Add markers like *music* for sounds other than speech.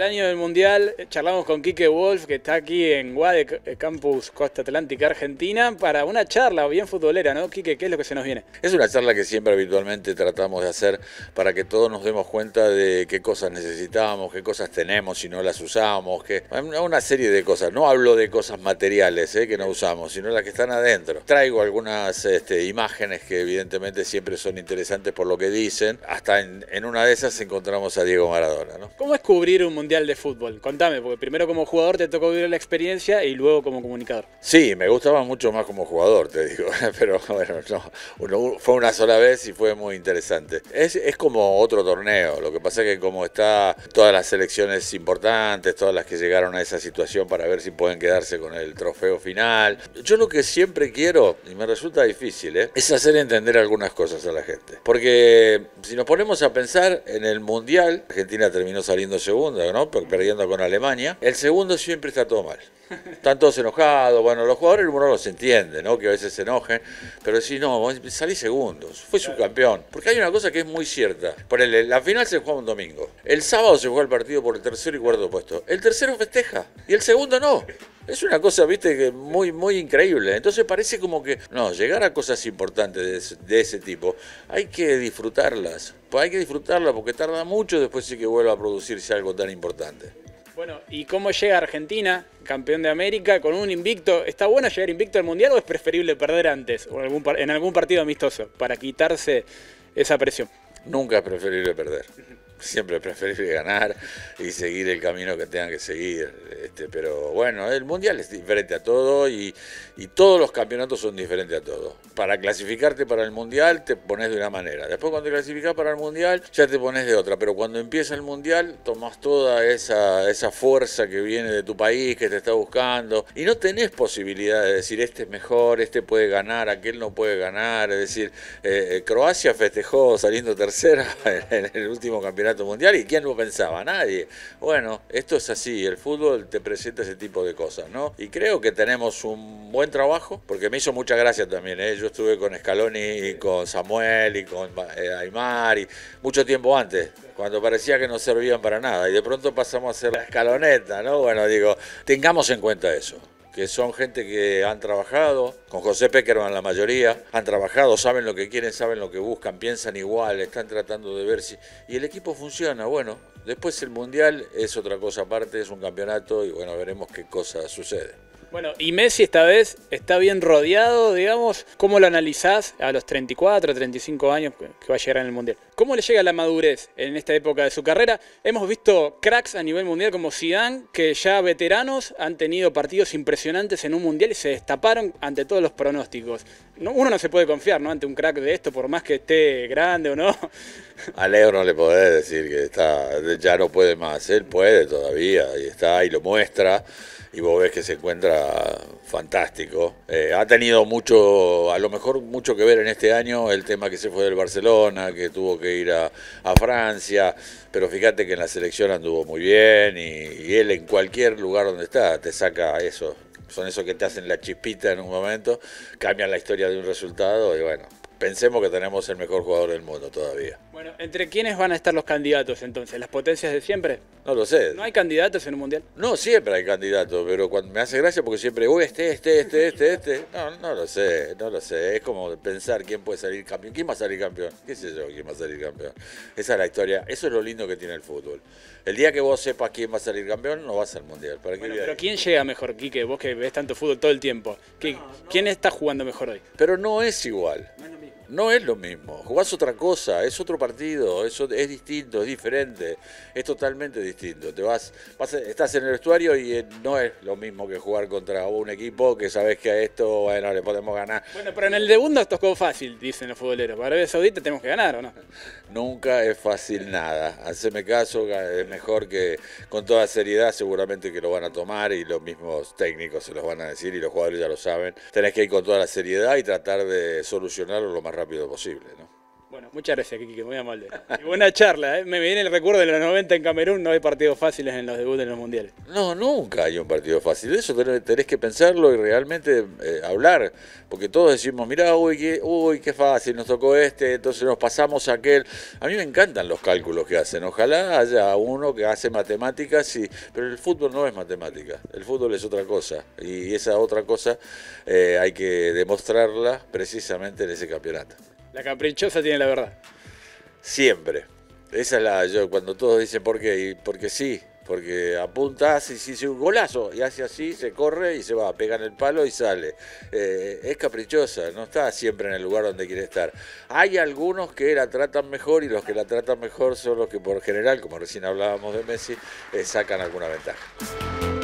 el año del Mundial eh, charlamos con Quique Wolf, que está aquí en Guade eh, Campus Costa Atlántica, Argentina, para una charla bien futbolera, ¿no? Quique, ¿qué es lo que se nos viene? Es una charla que siempre habitualmente tratamos de hacer para que todos nos demos cuenta de qué cosas necesitamos, qué cosas tenemos si no las usamos, que una serie de cosas. No hablo de cosas materiales eh, que no usamos, sino las que están adentro. Traigo algunas este, imágenes que evidentemente siempre son interesantes por lo que dicen. Hasta en, una de esas encontramos a Diego Maradona, ¿no? ¿Cómo es cubrir un mundial? de Fútbol? Contame, porque primero como jugador te tocó vivir la experiencia y luego como comunicador. Sí, me gustaba mucho más como jugador, te digo, *laughs* pero bueno, no, fue una sola vez y fue muy interesante. Es, es como otro torneo, lo que pasa es que como está todas las selecciones importantes, todas las que llegaron a esa situación para ver si pueden quedarse con el trofeo final, yo lo que siempre quiero, y me resulta difícil, ¿eh? es hacer entender algunas cosas a la gente. Porque si nos ponemos a pensar en el Mundial, Argentina terminó saliendo segunda, ¿no? Perdiendo con Alemania. El segundo siempre está todo mal. Están todos enojados. Bueno, los jugadores uno los entiende, ¿no? Que a veces se enojen. Pero si no, salí segundos. Fue subcampeón. Porque hay una cosa que es muy cierta. Por la final se juega un domingo. El sábado se juega el partido por el tercero y cuarto puesto. El tercero festeja y el segundo no. Es una cosa, viste, que muy, muy increíble. Entonces parece como que, no, llegar a cosas importantes de ese, tipo, hay que disfrutarlas. Pues hay que disfrutarlas porque tarda mucho después sí que vuelva a producirse algo tan importante. Bueno, ¿y cómo llega Argentina, campeón de América, con un invicto? ¿Está bueno llegar invicto al Mundial o es preferible perder antes, o en algún partido amistoso, para quitarse esa presión? Nunca es preferible perder. Siempre es preferible ganar y seguir el camino que tengan que seguir. Este, pero bueno, el mundial es diferente a todo y, todos los campeonatos son diferentes a todo. Para clasificarte para el mundial te pones de una manera. Después cuando te clasificas para el mundial ya te pones de otra. Pero cuando empieza el mundial tomas toda esa, fuerza que viene de tu país, que te está buscando. Y no tenés posibilidad de decir este es mejor, este puede ganar, aquel no puede ganar. Es decir, eh, eh, Croacia festejó saliendo tercera *laughs* en el último campeonato mundial y ¿quién lo pensaba? Nadie. Bueno, esto es así. El fútbol te presenta ese tipo de cosas, ¿no? Y creo que tenemos un buen trabajo, porque me hizo mucha gracia también, ¿eh? Yo estuve con Scaloni y con Samuel y con eh, Aymar y mucho tiempo antes, cuando parecía que no servían para nada, y de pronto pasamos a ser la escaloneta, ¿no? Bueno, digo, tengamos en cuenta eso que son gente que han trabajado, con José Peckerman la mayoría, han trabajado, saben lo que quieren, saben lo que buscan, piensan igual, están tratando de ver si... Y el equipo funciona, bueno, después el Mundial es otra cosa aparte, es un campeonato y bueno, veremos qué cosa sucede. Bueno, y Messi esta vez está bien rodeado, digamos. ¿Cómo lo analizás a los 34, 35 años que va a llegar en el Mundial? ¿Cómo le llega la madurez en esta época de su carrera? Hemos visto cracks a nivel mundial como Zidane, que ya veteranos han tenido partidos impresionantes en un Mundial y se destaparon ante todos los pronósticos uno no se puede confiar ¿no? ante un crack de esto, por más que esté grande o no. A Leo no le podés decir que está, ya no puede más, él puede todavía y está y lo muestra y vos ves que se encuentra fantástico. Eh, ha tenido mucho, a lo mejor mucho que ver en este año el tema que se fue del Barcelona, que tuvo que ir a, Francia, pero fíjate que en la selección anduvo muy bien y él en cualquier lugar donde está te saca eso, son esos que te hacen la chispita en un momento, cambian la historia de un resultado y bueno, pensemos que tenemos el mejor jugador del mundo todavía. Bueno, ¿entre quiénes van a estar los candidatos entonces? ¿Las potencias de siempre? No lo sé. ¿No hay candidatos en un mundial? No, siempre hay candidatos, pero cuando me hace gracia porque siempre, uy, este, este, este, este, este. No, no lo sé, no lo sé. Es como pensar quién puede salir campeón, quién va a salir campeón. ¿Qué sé yo quién va a salir campeón? Esa es la historia, eso es lo lindo que tiene el fútbol. El día que vos sepas quién va a salir campeón, no vas al mundial. ¿Para bueno, pero ¿quién llega mejor, Quique? Vos que ves tanto fútbol todo el tiempo. ¿Quién está jugando mejor hoy? Pero no es igual. No es lo mismo, jugás otra cosa, es otro partido, es, es distinto, es diferente, es totalmente distinto. Te vas, estás en el vestuario y eh, no es lo mismo que jugar contra un equipo que sabes que a esto, bueno, le podemos ganar. Bueno, pero en el segundo esto es como fácil, dicen los futboleros. Para Arabia Saudita tenemos que ganar, ¿o no? Nunca es fácil nada. Haceme caso, es mejor que con toda seriedad seguramente que lo van a tomar y los mismos técnicos se los van a decir y los jugadores ya lo saben. Tenés que ir con toda la seriedad y tratar de solucionarlo lo más rápido rápido posible. ¿no? Muchas gracias, Kiki, muy amable. buena charla, ¿eh? me viene el recuerdo de los 90 en Camerún, no hay partidos fáciles en los debuts en los mundiales. No, nunca hay un partido fácil, eso tenés que pensarlo y realmente eh, hablar, porque todos decimos, mirá, uy qué, qué fácil, nos tocó este, entonces nos pasamos a aquel. A mí me encantan los cálculos que hacen, ojalá haya uno que hace matemáticas, y... pero el fútbol no es matemática, el fútbol es otra cosa, y esa otra cosa eh, hay que demostrarla precisamente en ese campeonato. La caprichosa tiene la verdad. Siempre. Esa es la. Yo, cuando todos dicen por qué, y porque sí, porque apunta, hace, ah, hace un golazo, y hace así, se corre y se va, pega en el palo y sale. Eh, es caprichosa, no está siempre en el lugar donde quiere estar. Hay algunos que la tratan mejor y los que la tratan mejor son los que por general, como recién hablábamos de Messi, eh, sacan alguna ventaja.